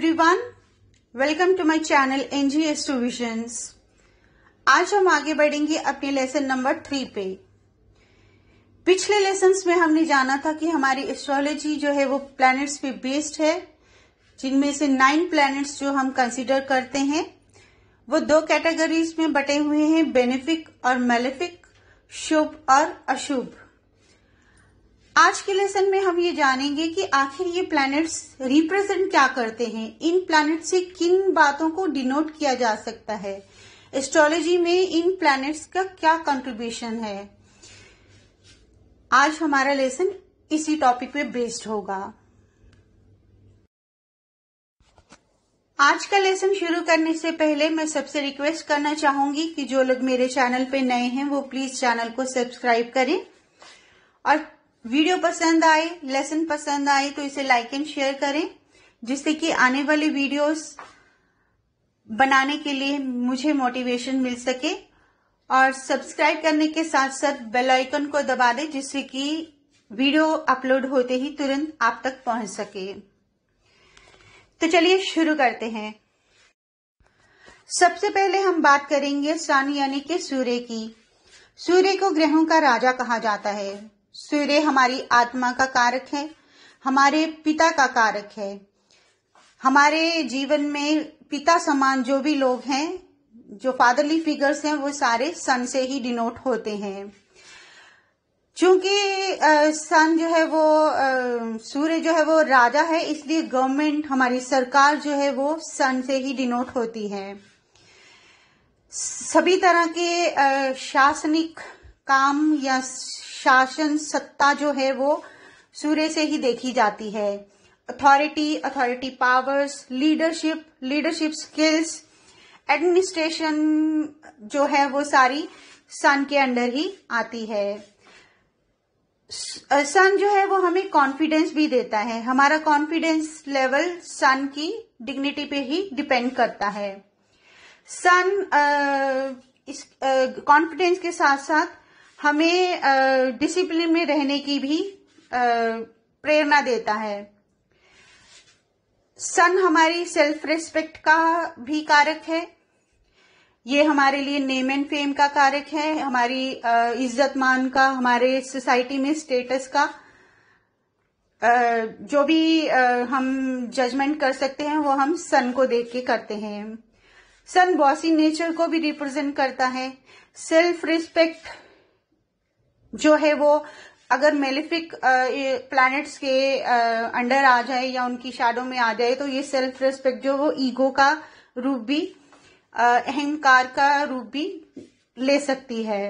everyone welcome to my channel NGS to visions आज हम आगे बढ़ेंगे अपने लेसन नंबर थ्री पे पिछले लेसन में हमने जाना था कि हमारी एस्ट्रोलॉजी जो है वो प्लैनेट्स पे बेस्ड है जिनमें से नाइन प्लैनेट्स जो हम कंसिडर करते हैं वो दो कैटेगरीज में बटे हुए हैं बेनिफिक और मेलेफिक शुभ और अशुभ आज के लेसन में हम ये जानेंगे कि आखिर ये प्लैनेट्स रिप्रेजेंट क्या करते हैं इन प्लैनेट से किन बातों को डिनोट किया जा सकता है एस्ट्रोलॉजी में इन प्लैनेट्स का क्या कंट्रीब्यूशन है आज हमारा लेसन इसी टॉपिक पे बेस्ड होगा आज का लेसन शुरू करने से पहले मैं सबसे रिक्वेस्ट करना चाहूंगी कि जो लोग मेरे चैनल पे नए हैं वो प्लीज चैनल को सब्सक्राइब करें और वीडियो पसंद आए लेसन पसंद आए तो इसे लाइक एंड शेयर करें जिससे कि आने वाले वीडियोस बनाने के लिए मुझे मोटिवेशन मिल सके और सब्सक्राइब करने के साथ साथ बेल आइकन को दबा दें जिससे कि वीडियो अपलोड होते ही तुरंत आप तक पहुंच सके तो चलिए शुरू करते हैं सबसे पहले हम बात करेंगे सन यानी कि सूर्य की सूर्य को ग्रहों का राजा कहा जाता है सूर्य हमारी आत्मा का कारक है हमारे पिता का कारक है हमारे जीवन में पिता समान जो भी लोग हैं जो फादरली फिगर्स हैं वो सारे सन से ही डिनोट होते हैं चूंकि सन जो है वो सूर्य जो है वो राजा है इसलिए गवर्नमेंट हमारी सरकार जो है वो सन से ही डिनोट होती है सभी तरह के शासनिक काम या शासन सत्ता जो है वो सूर्य से ही देखी जाती है authority authority powers leadership leadership skills administration जो है वो सारी सन के अंडर ही आती है सन uh, जो है वो हमें कॉन्फिडेंस भी देता है हमारा कॉन्फिडेंस लेवल सन की डिग्निटी पे ही डिपेंड करता है सन कॉन्फिडेंस uh, uh, के साथ साथ हमें डिसिप्लिन में रहने की भी प्रेरणा देता है सन हमारी सेल्फ रिस्पेक्ट का भी कारक है ये हमारे लिए नेम एंड फेम का कारक है हमारी इज्जत मान का हमारे सोसाइटी में स्टेटस का जो भी हम जजमेंट कर सकते हैं वो हम सन को देख के करते हैं सन बॉसी नेचर को भी रिप्रेजेंट करता है सेल्फ रिस्पेक्ट जो है वो अगर मेलिफिक प्लैनेट्स के अंडर आ जाए या उनकी शेडो में आ जाए तो ये सेल्फ रिस्पेक्ट जो वो ईगो का रूप भी अहंकार का रूप भी ले सकती है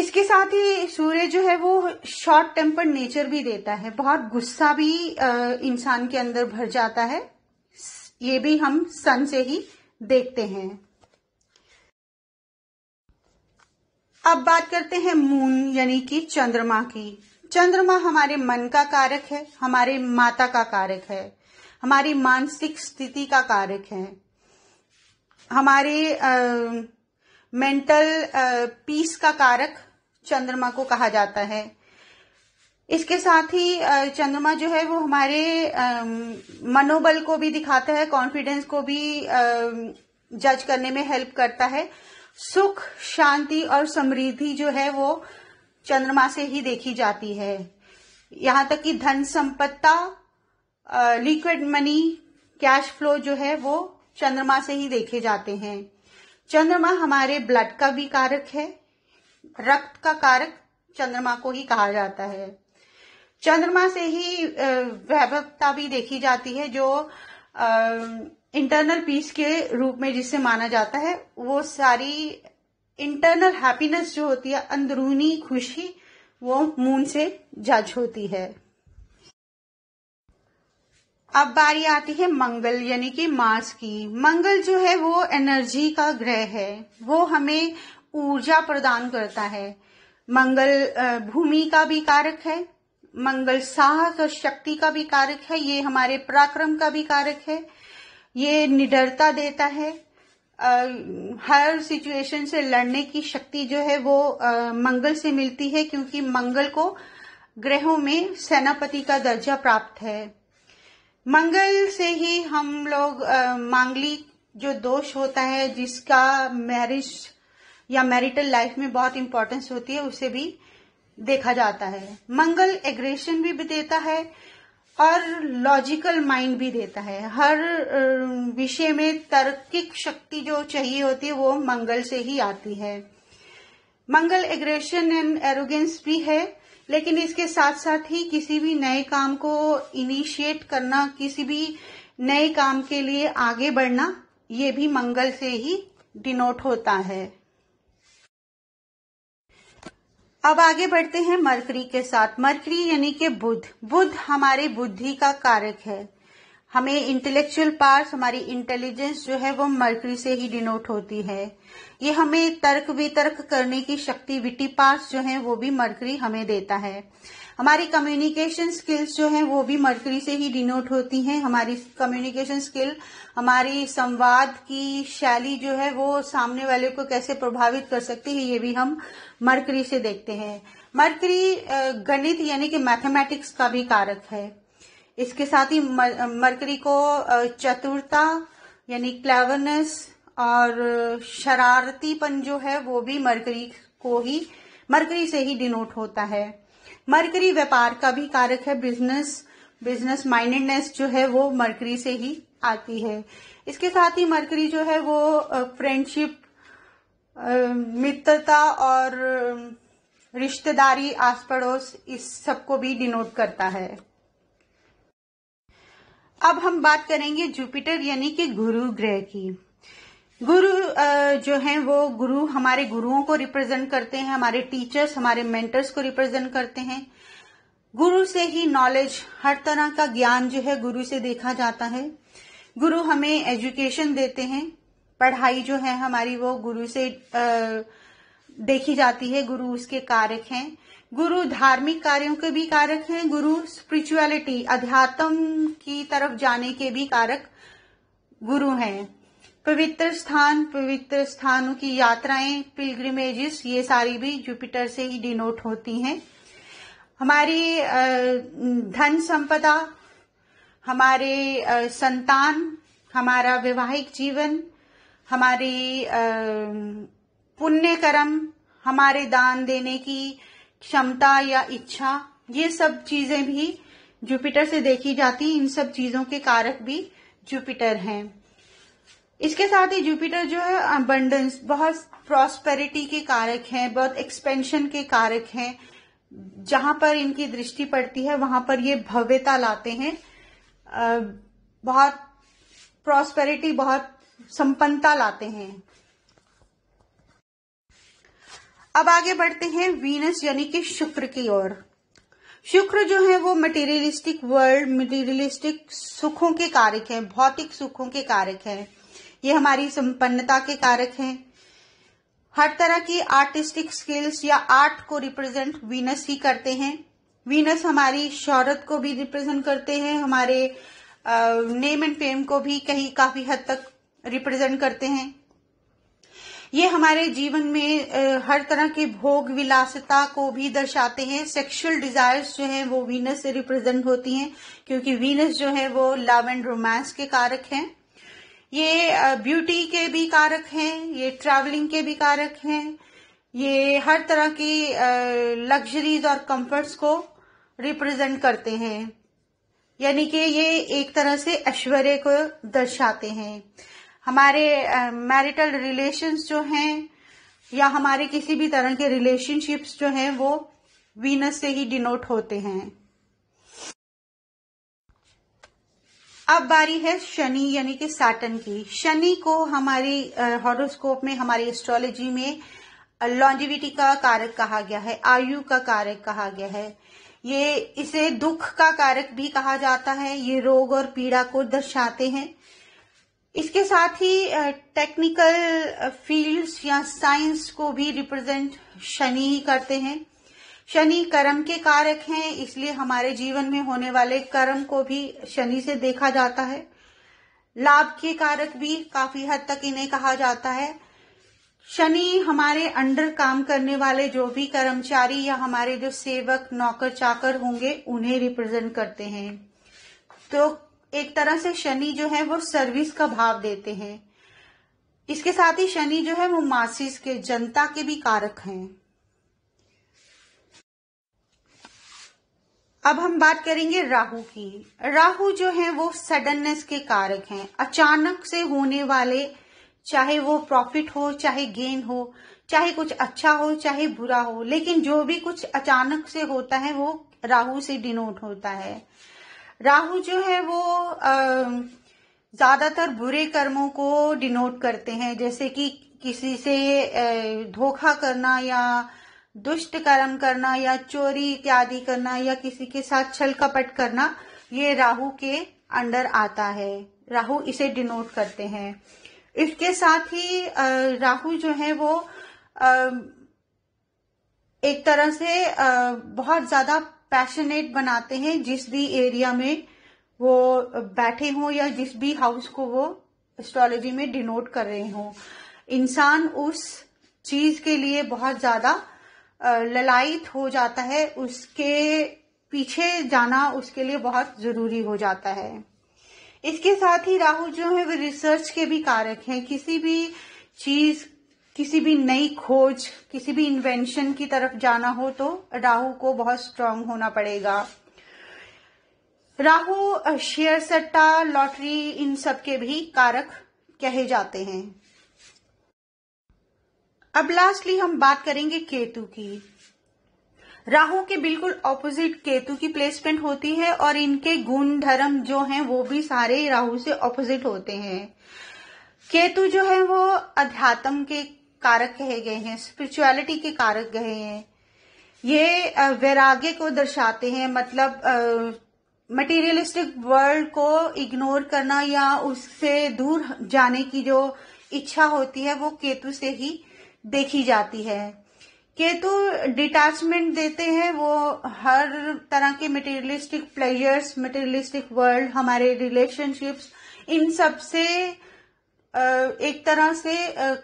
इसके साथ ही सूर्य जो है वो शॉर्ट टेम्पर नेचर भी देता है बहुत गुस्सा भी इंसान के अंदर भर जाता है ये भी हम सन से ही देखते हैं अब बात करते हैं मून यानी कि चंद्रमा की चंद्रमा हमारे मन का कारक है हमारे माता का कारक है हमारी मानसिक स्थिति का कारक है हमारे आ, मेंटल आ, पीस का कारक चंद्रमा को कहा जाता है इसके साथ ही चंद्रमा जो है वो हमारे मनोबल को भी दिखाता है कॉन्फिडेंस को भी जज करने में हेल्प करता है सुख शांति और समृद्धि जो है वो चंद्रमा से ही देखी जाती है यहाँ तक कि धन संपत्ता लिक्विड मनी कैश फ्लो जो है वो चंद्रमा से ही देखे जाते हैं चंद्रमा हमारे ब्लड का भी कारक है रक्त का कारक चंद्रमा को ही कहा जाता है चंद्रमा से ही वैभवता भी देखी जाती है जो इंटरनल पीस के रूप में जिसे माना जाता है वो सारी इंटरनल हैप्पीनेस जो होती है अंदरूनी खुशी वो मून से जज होती है अब बारी आती है मंगल यानी कि मार्स की मंगल जो है वो एनर्जी का ग्रह है वो हमें ऊर्जा प्रदान करता है मंगल भूमि का भी कारक है मंगल साहस और शक्ति का भी कारक है ये हमारे पराक्रम का भी कारक है ये निडरता देता है हर सिचुएशन से लड़ने की शक्ति जो है वो आ, मंगल से मिलती है क्योंकि मंगल को ग्रहों में सेनापति का दर्जा प्राप्त है मंगल से ही हम लोग मांगलिक जो दोष होता है जिसका मैरिज या मैरिटल लाइफ में बहुत इंपॉर्टेंस होती है उसे भी देखा जाता है मंगल एग्रेशन भी, भी देता है और लॉजिकल माइंड भी देता है हर विषय में तर्किक शक्ति जो चाहिए होती है वो मंगल से ही आती है मंगल एग्रेशन एंड एरोगेंस भी है लेकिन इसके साथ साथ ही किसी भी नए काम को इनिशिएट करना किसी भी नए काम के लिए आगे बढ़ना ये भी मंगल से ही डिनोट होता है अब आगे बढ़ते हैं मरकरी के साथ मरकरी यानी कि बुद्ध बुद्ध हमारी बुद्धि का कारक है हमें इंटेलेक्चुअल पार्स हमारी इंटेलिजेंस जो है वो मरकरी से ही डिनोट होती है ये हमें तर्क वितर्क करने की शक्ति विटी पार्स जो है वो भी मरकरी हमें देता है हमारी कम्युनिकेशन स्किल्स जो है वो भी मरकरी से ही डिनोट होती हैं हमारी कम्युनिकेशन स्किल हमारी संवाद की शैली जो है वो सामने वाले को कैसे प्रभावित कर सकती है ये भी हम मरकरी से देखते हैं मरकरी गणित यानी कि मैथमेटिक्स का भी कारक है इसके साथ ही मरकरी को चतुरता यानी क्लेवरनेस और शरारतीपन जो है वो भी मरकरी को ही मरकरी से ही डिनोट होता है मरकरी व्यापार का भी कारक है बिजनेस बिजनेस माइंडेडनेस जो है वो मरकरी से ही आती है इसके साथ ही मरकरी जो है वो फ्रेंडशिप मित्रता और रिश्तेदारी आस पड़ोस इस सबको भी डिनोट करता है अब हम बात करेंगे जुपिटर यानी कि गुरु ग्रह की गुरु जो हैं वो गुरु हमारे गुरुओं को रिप्रेजेंट करते हैं हमारे टीचर्स हमारे मेंटर्स को रिप्रेजेंट करते हैं गुरु से ही नॉलेज हर तरह का ज्ञान जो है गुरु से देखा जाता है गुरु हमें एजुकेशन देते हैं पढ़ाई जो है हमारी वो गुरु से देखी जाती है गुरु उसके कारक हैं गुरु धार्मिक कार्यों के भी कारक हैं गुरु स्पिरिचुअलिटी अध्यात्म की तरफ जाने के भी कारक गुरु हैं पवित्र स्थान पवित्र स्थानों की यात्राएं पिलग्रिमेजेस ये सारी भी जुपिटर से ही डिनोट होती हैं हमारी धन संपदा हमारे संतान हमारा वैवाहिक जीवन हमारी पुण्य कर्म हमारे दान देने की क्षमता या इच्छा ये सब चीजें भी जुपिटर से देखी जाती इन सब चीजों के कारक भी जुपिटर हैं इसके साथ ही जुपिटर जो है अबंडेंस बहुत प्रॉस्पेरिटी के कारक हैं बहुत एक्सपेंशन के कारक हैं जहां पर इनकी दृष्टि पड़ती है वहां पर ये भव्यता लाते हैं बहुत प्रॉस्पेरिटी बहुत संपन्नता लाते हैं अब आगे बढ़ते हैं वीनस यानी कि शुक्र की ओर शुक्र जो है वो मटेरियलिस्टिक वर्ल्ड मटेरियलिस्टिक सुखों के कारक हैं भौतिक सुखों के कारक हैं ये हमारी संपन्नता के कारक हैं हर तरह की आर्टिस्टिक स्किल्स या आर्ट को रिप्रेजेंट वीनस ही करते हैं वीनस हमारी शौहरत को भी रिप्रेजेंट करते हैं हमारे नेम एंड फेम को भी कहीं काफी हद तक रिप्रेजेंट करते हैं ये हमारे जीवन में हर तरह के भोग विलासिता को भी दर्शाते हैं सेक्सुअल डिजायर्स जो हैं वो वीनस से रिप्रेजेंट होती हैं क्योंकि वीनस जो है वो लव एंड रोमांस के कारक हैं ये ब्यूटी के भी कारक हैं ये ट्रैवलिंग के भी कारक हैं ये हर तरह की लग्जरीज और कंफर्ट्स को रिप्रेजेंट करते हैं यानी कि ये एक तरह से ऐश्वर्य को दर्शाते हैं हमारे मैरिटल रिलेशंस जो हैं या हमारे किसी भी तरह के रिलेशनशिप्स जो हैं वो वीनस से ही डिनोट होते हैं अब बारी है शनि यानी कि सैटन की शनि को हमारे हॉरोस्कोप में हमारी एस्ट्रोलॉजी में लॉन्जिविटी का कारक कहा गया है आयु का कारक कहा गया है ये इसे दुख का कारक भी कहा जाता है ये रोग और पीड़ा को दर्शाते हैं इसके साथ ही टेक्निकल फील्ड्स या साइंस को भी रिप्रेजेंट शनि ही करते हैं शनि कर्म के कारक हैं इसलिए हमारे जीवन में होने वाले कर्म को भी शनि से देखा जाता है लाभ के कारक भी काफी हद तक इन्हें कहा जाता है शनि हमारे अंडर काम करने वाले जो भी कर्मचारी या हमारे जो सेवक नौकर चाकर होंगे उन्हें रिप्रेजेंट करते हैं तो एक तरह से शनि जो है वो सर्विस का भाव देते हैं इसके साथ ही शनि जो है वो मासिस के जनता के भी कारक हैं अब हम बात करेंगे राहु की राहु जो है वो सडननेस के कारक हैं अचानक से होने वाले चाहे वो प्रॉफिट हो चाहे गेन हो चाहे कुछ अच्छा हो चाहे बुरा हो लेकिन जो भी कुछ अचानक से होता है वो राहु से डिनोट होता है राहु जो है वो ज्यादातर बुरे कर्मों को डिनोट करते हैं जैसे कि किसी से धोखा करना या दुष्ट कर्म करना या चोरी इत्यादि करना या किसी के साथ छल कपट करना ये राहु के अंडर आता है राहु इसे डिनोट करते हैं इसके साथ ही राहु जो है वो एक तरह से बहुत ज्यादा पैशनेट बनाते हैं जिस भी एरिया में वो बैठे हों या जिस भी हाउस को वो एस्ट्रोलॉजी में डिनोट कर रहे हों इंसान उस चीज के लिए बहुत ज्यादा ललायित हो जाता है उसके पीछे जाना उसके लिए बहुत जरूरी हो जाता है इसके साथ ही राहु जो है वो रिसर्च के भी कारक हैं किसी भी चीज किसी भी नई खोज किसी भी इन्वेंशन की तरफ जाना हो तो राहु को बहुत स्ट्रांग होना पड़ेगा राहु शेयर सट्टा लॉटरी इन सब के भी कारक कहे जाते हैं अब लास्टली हम बात करेंगे केतु की राहु के बिल्कुल ऑपोजिट केतु की प्लेसमेंट होती है और इनके गुण धर्म जो हैं वो भी सारे राहु से ऑपोजिट होते हैं केतु जो है वो अध्यात्म के कारक कहे गए हैं स्पिरिचुअलिटी के कारक गए हैं ये वैराग्य को दर्शाते हैं मतलब मटेरियलिस्टिक वर्ल्ड को इग्नोर करना या उससे दूर जाने की जो इच्छा होती है वो केतु से ही देखी जाती है केतु डिटैचमेंट देते हैं वो हर तरह के मटेरियलिस्टिक प्लेजर्स मटेरियलिस्टिक वर्ल्ड हमारे रिलेशनशिप्स इन सब से एक तरह से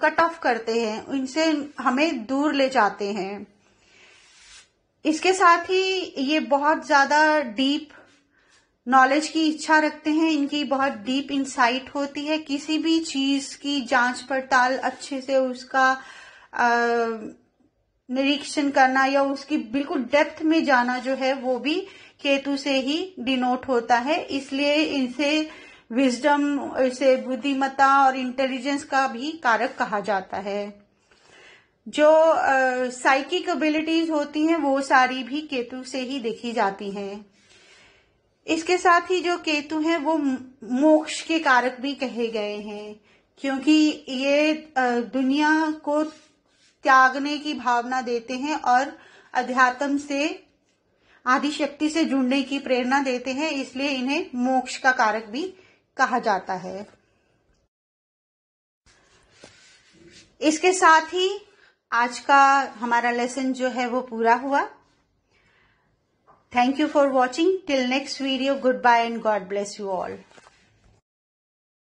कट ऑफ करते हैं इनसे हमें दूर ले जाते हैं इसके साथ ही ये बहुत ज्यादा डीप नॉलेज की इच्छा रखते हैं इनकी बहुत डीप इंसाइट होती है किसी भी चीज की जांच पड़ताल अच्छे से उसका निरीक्षण करना या उसकी बिल्कुल डेप्थ में जाना जो है वो भी केतु से ही डिनोट होता है इसलिए इनसे विजडम इसे बुद्धिमत्ता और इंटेलिजेंस का भी कारक कहा जाता है जो साइकिक uh, एबिलिटीज होती हैं वो सारी भी केतु से ही देखी जाती हैं इसके साथ ही जो केतु हैं वो मोक्ष के कारक भी कहे गए हैं क्योंकि ये दुनिया को त्यागने की भावना देते हैं और अध्यात्म से आदिशक्ति से जुड़ने की प्रेरणा देते हैं इसलिए इन्हें मोक्ष का कारक भी कहा जाता है इसके साथ ही आज का हमारा लेसन जो है वो पूरा हुआ thank you for watching till next video goodbye and God bless you all